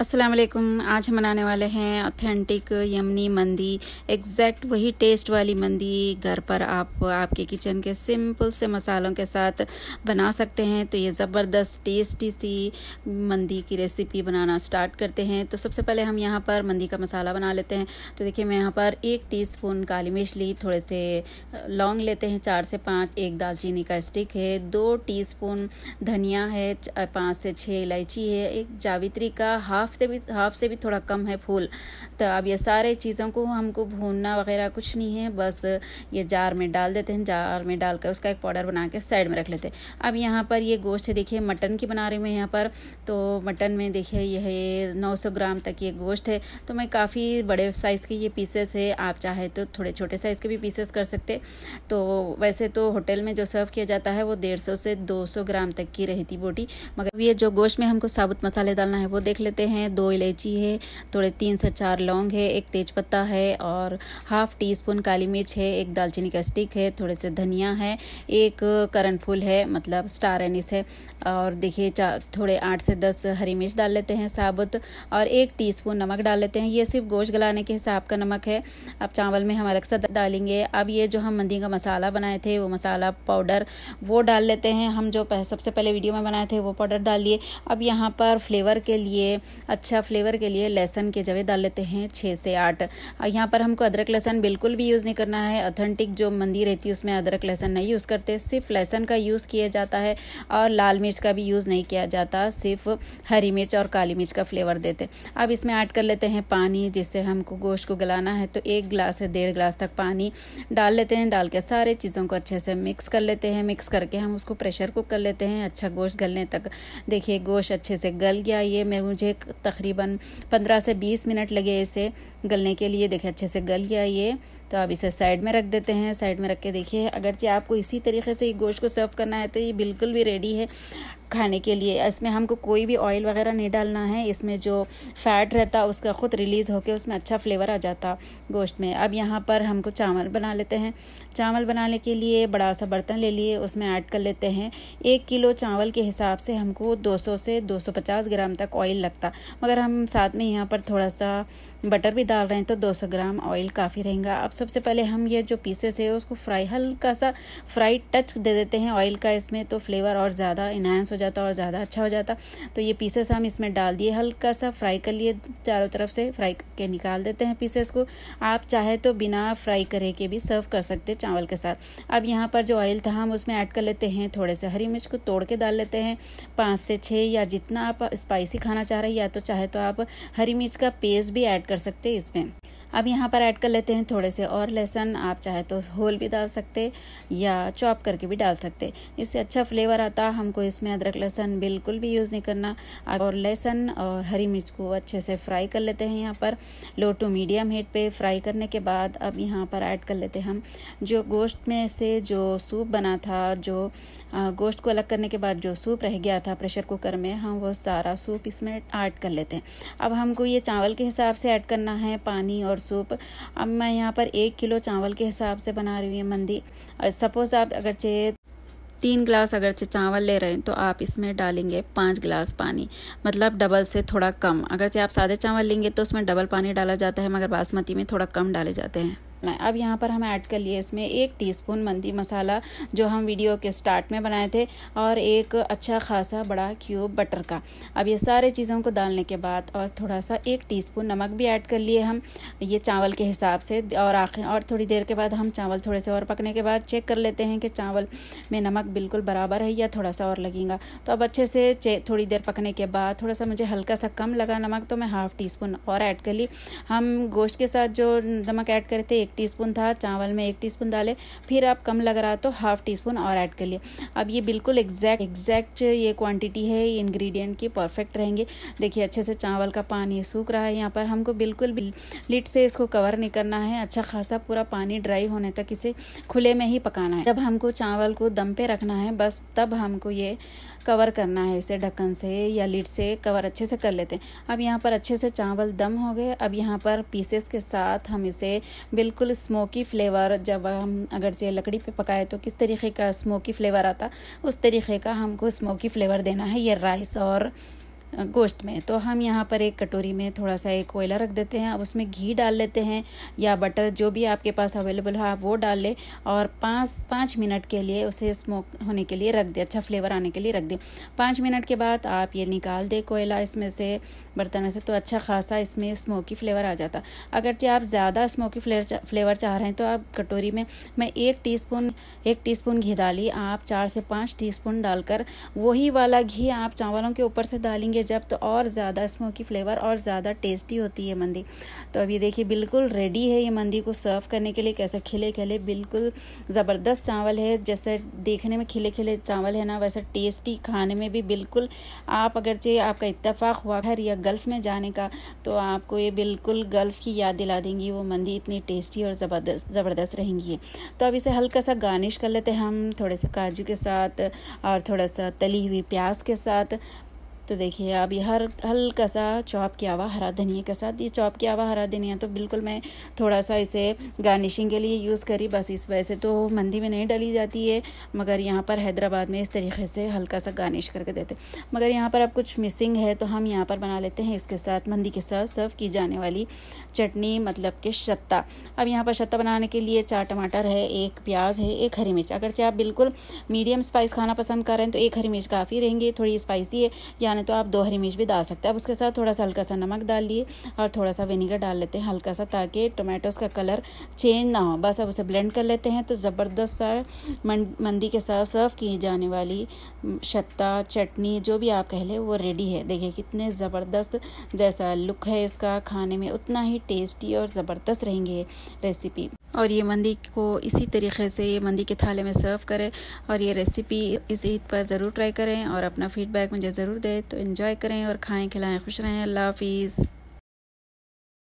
अस्सलाम वालेकुम आज हम बनाने वाले हैं ऑथेंटिक यमनी मंदी एग्जैक्ट वही टेस्ट वाली मंदी घर पर आप आपके किचन के सिंपल से मसालों के साथ बना सकते हैं तो ये ज़बरदस्त टेस्टी सी मंदी की रेसिपी बनाना स्टार्ट करते हैं तो सबसे पहले हम यहाँ पर मंदी का मसाला बना लेते हैं तो देखिए मैं यहाँ पर एक टीस्पून काली मिर्च ली थोड़े से लौंग लेते हैं चार से पाँच एक दालचीनी का स्टिक है दो स्पून धनिया है पाँच से छः इलायची है एक जावित्री का हाफ हाफ से भी हाफ से भी थोड़ा कम है फूल तो अब ये सारे चीज़ों को हमको भूनना वगैरह कुछ नहीं है बस ये जार में डाल देते हैं जार में डाल कर उसका एक पाउडर बना के साइड में रख लेते हैं अब यहाँ पर ये गोश्त है देखिए मटन की बना रही हूँ यहाँ पर तो मटन में देखिए यह नौ सौ ग्राम तक ये गोश्त है तो मैं काफ़ी बड़े साइज़ के ये पीसेस है आप चाहे तो थोड़े छोटे साइज़ के भी पीसेस कर सकते तो वैसे तो होटल में जो सर्व किया जाता है वो डेढ़ सौ से दो सौ ग्राम तक की रहती बोटी मगर ये जो गोश्त में हमको साबुत मसाले डालना है वो देख लेते हैं हैं दो इलायची है थोड़े तीन से चार लौंग है एक तेज़पत्ता है और हाफ़ टी स्पून काली मिर्च है एक दालचीनी का स्टिक है थोड़े से धनिया है एक करण फूल है मतलब स्टार एनिस है और देखिए थोड़े आठ से दस हरी मिर्च डाल लेते हैं साबुत और एक टी नमक डाल लेते हैं ये सिर्फ गोश्त गलाने के हिसाब का नमक है अब चावल में हम अलग से डालेंगे अब ये जो हम मंदी का मसाला बनाए थे वो मसाला पाउडर वो डाल लेते हैं हम जो सबसे पहले वीडियो में बनाए थे वो पाउडर डाल दिए अब यहाँ पर फ्लेवर के लिए अच्छा फ्लेवर के लिए लहसन के जवे डाल लेते हैं छः से आठ यहाँ पर हमको अदरक लहसन बिल्कुल भी यूज़ नहीं करना है ऑथेंटिक जो मंदी रहती है उसमें अदरक लहसन नहीं यूज़ करते सिर्फ लहसन का यूज़ किया जाता है और लाल मिर्च का भी यूज़ नहीं किया जाता सिर्फ हरी मिर्च और काली मिर्च का फ्लेवर देते अब इसमें ऐड कर लेते हैं पानी जिससे हमको गोश्त को गलाना है तो एक गिलास से डेढ़ गिलास तक पानी डाल लेते हैं डाल के सारे चीज़ों को अच्छे से मिक्स कर लेते हैं मिक्स करके हम उसको प्रेशर कुक कर लेते हैं अच्छा गोश्त गलने तक देखिए गोश्त अच्छे से गल गया ये मैं मुझे तकरीबन 15 से 20 मिनट लगे इसे गलने के लिए देखिए अच्छे से गल गया ये तो आप इसे साइड में रख देते हैं साइड में रख के देखिए अगरचे आपको इसी तरीके से ये गोश्त को सर्व करना है तो ये बिल्कुल भी रेडी है खाने के लिए इसमें हमको कोई भी ऑयल वगैरह नहीं डालना है इसमें जो फैट रहता उसका ख़ुद रिलीज़ होकर उसमें अच्छा फ्लेवर आ जाता गोश्त में अब यहाँ पर हमको चावल बना लेते हैं चावल बनाने के लिए बड़ा सा बर्तन ले लिए उसमें ऐड कर लेते हैं एक किलो चावल के हिसाब से हमको 200 से 250 ग्राम तक ऑयल लगता मगर हम साथ में यहाँ पर थोड़ा सा बटर भी डाल रहे हैं तो 200 ग्राम ऑयल काफ़ी रहेगा अब सबसे पहले हम ये जो पीसेस है उसको फ्राई हल्का सा फ्राई टच दे देते हैं ऑयल का इसमें तो फ्लेवर और ज़्यादा इन्हांस हो जाता और ज़्यादा अच्छा हो जाता तो ये पीसेस हम इसमें डाल दिए हल्का सा फ्राई कर लिए चारों तरफ से फ्राई करके निकाल देते हैं पीसेस को आप चाहे तो बिना फ्राई करे के भी सर्व कर सकते हैं चावल के साथ अब यहाँ पर जो ऑयल था हम उसमें ऐड कर लेते हैं थोड़े से हरी मिर्च को तोड़ के डाल लेते हैं पाँच से छः या जितना आप स्पाइसी खाना चाह रहे हैं या तो चाहे तो आप हरी मिर्च का पेस्ट भी ऐड कर सकते हैं इसमें अब यहाँ पर ऐड कर लेते हैं थोड़े से और लहसुन आप चाहे तो होल भी डाल सकते या चॉप करके भी डाल सकते इससे अच्छा फ्लेवर आता हमको इसमें अदरक अदरक लहसन बिल्कुल भी यूज़ नहीं करना और लहसन और हरी मिर्च को अच्छे से फ्राई कर लेते हैं यहाँ पर लो टू मीडियम हीट पे फ्राई करने के बाद अब यहाँ पर ऐड कर लेते हैं हम जो गोश्त में से जो सूप बना था जो गोश्त को अलग करने के बाद जो सूप रह गया था प्रेशर कुकर में हम वो सारा सूप इसमें ऐड कर लेते हैं अब हमको ये चावल के हिसाब से ऐड करना है पानी और सूप अब मैं यहाँ पर एक किलो चावल के हिसाब से बना रही हूँ मंदी सपोज़ आप अगर चाहिए तीन गिलास अगरचे चावल ले रहे हैं तो आप इसमें डालेंगे पाँच गिलास पानी मतलब डबल से थोड़ा कम अगरचे आप सादे चावल लेंगे तो उसमें डबल पानी डाला जाता है मगर बासमती में थोड़ा कम डाले जाते हैं करना है अब यहाँ पर हम ऐड कर लिए इसमें एक टीस्पून मंदी मसाला जो हम वीडियो के स्टार्ट में बनाए थे और एक अच्छा खासा बड़ा क्यूब बटर का अब ये सारे चीज़ों को डालने के बाद और थोड़ा सा एक टीस्पून नमक भी ऐड कर लिए हम ये चावल के हिसाब से और आखिर और थोड़ी देर के बाद हम चावल थोड़े से और पकने के बाद चेक कर लेते हैं कि चावल में नमक बिल्कुल बराबर है या थोड़ा सा और लगेगा तो अब अच्छे से थोड़ी देर पकने के बाद थोड़ा सा मुझे हल्का सा कम लगा नमक तो मैं हाफ़ टी स्पून और ऐड कर ली हम गोश्त के साथ जो नमक ऐड करे थे एक एक टीस्पून था चावल में एक टीस्पून डाले फिर आप कम लग रहा तो हाफ़ टी स्पून और ऐड कर लिए अब ये बिल्कुल एग्जैक्ट एग्जैक्ट ये क्वांटिटी है ये इंग्रेडिएंट की परफेक्ट रहेंगे देखिए अच्छे से चावल का पानी सूख रहा है यहाँ पर हमको बिल्कुल भी लिट से इसको कवर नहीं करना है अच्छा खासा पूरा पानी ड्राई होने तक इसे खुले में ही पकाना है जब हमको चावल को दम पे रखना है बस तब हमको ये कवर करना है इसे ढक्कन से या लिट से कवर अच्छे से कर लेते हैं अब यहाँ पर अच्छे से चावल दम हो गए अब यहाँ पर पीसेस के साथ हम इसे बिल्कुल बिल्कुल स्मोकी फ्लेवर जब हम अगर से लकड़ी पे पकाए तो किस तरीके का स्मोकी फ्लेवर आता उस तरीके का हमको स्मोकी फ्लेवर देना है ये राइस और गोश्त में तो हम यहाँ पर एक कटोरी में थोड़ा सा एक कोयला रख देते हैं अब उसमें घी डाल लेते हैं या बटर जो भी आपके पास अवेलेबल हो आप वो डाल लें और पाँच पाँच मिनट के लिए उसे स्मोक होने के लिए रख दें अच्छा फ्लेवर आने के लिए रख दें पाँच मिनट के बाद आप ये निकाल दें कोयला इसमें से बर्तन से तो अच्छा खासा इसमें स्मोकी फ्लेवर आ जाता अगर जो आप ज़्यादा स्मोकी फ्लेवर फ्लेवर चाह रहे हैं तो आप कटोरी में मैं एक टी स्पून एक टी स्पून घी डाली आप चार से पाँच टी स्पून डालकर वही वाला घी आप चावलों के ऊपर से डालेंगे डालेंगे जब तो और ज़्यादा स्मोकी फ्लेवर और ज़्यादा टेस्टी होती है मंदी तो अब ये देखिए बिल्कुल रेडी है ये मंदी को सर्व करने के लिए कैसे खिले खिले बिल्कुल ज़बरदस्त चावल है जैसे देखने में खिले खिले चावल है ना वैसा टेस्टी खाने में भी बिल्कुल आप अगर चाहिए आपका इतफाक हुआ घर या गल्फ़ में जाने का तो आपको ये बिल्कुल गल्फ़ की याद दिला देंगी वो मंदी इतनी टेस्टी और ज़बरदस्त ज़बरदस्त रहेंगी तो अब इसे हल्का सा गार्निश कर लेते हैं हम थोड़े से काजू के साथ और थोड़ा सा तली हुई प्याज के साथ तो देखिए अब ये हर हल्का सा चॉप किया हुआ हरा धनिया के साथ ये चॉप किया हुआ हरा धनिया तो बिल्कुल मैं थोड़ा सा इसे गार्निशिंग के लिए यूज़ करी बस इस वजह से तो मंदी में नहीं डाली जाती है मगर यहाँ पर हैदराबाद में इस तरीके से हल्का सा गार्निश करके देते मगर यहाँ पर अब कुछ मिसिंग है तो हम यहाँ पर बना लेते हैं इसके साथ मंदी के साथ सर्व की जाने वाली चटनी मतलब कि शत्ता अब यहाँ पर शत्ता बनाने के लिए चार टमाटर है एक प्याज है एक हरी मिर्च अगर चाहे आप बिल्कुल मीडियम स्पाइस खाना पसंद कर रहे हैं तो एक हरी मिर्च काफ़ी रहेंगी थोड़ी स्पाइसी है यानी चाहें तो आप दोहरी मिर्च भी डाल सकते हैं अब उसके साथ थोड़ा सा हल्का सा नमक डाल दिए और थोड़ा सा विनीगर डाल लेते हैं हल्का सा ताकि टोमेटोज़ का कलर चेंज ना हो बस अब उसे ब्लेंड कर लेते हैं तो ज़बरदस्त सा मंदी के साथ सर्व की जाने वाली छत्ता चटनी जो भी आप कह लें वो रेडी है देखिए कितने ज़बरदस्त जैसा लुक है इसका खाने में उतना ही टेस्टी और ज़बरदस्त रहेंगे रेसिपी और ये मंदी को इसी तरीके से ये मंदी के थाले में सर्व करें और ये रेसिपी इस ईद पर ज़रूर ट्राई करें और अपना फीडबैक मुझे ज़रूर दें तो इन्जॉय करें और खाएँ खिलाएँ खुश रहें अल्लाह हाफिज़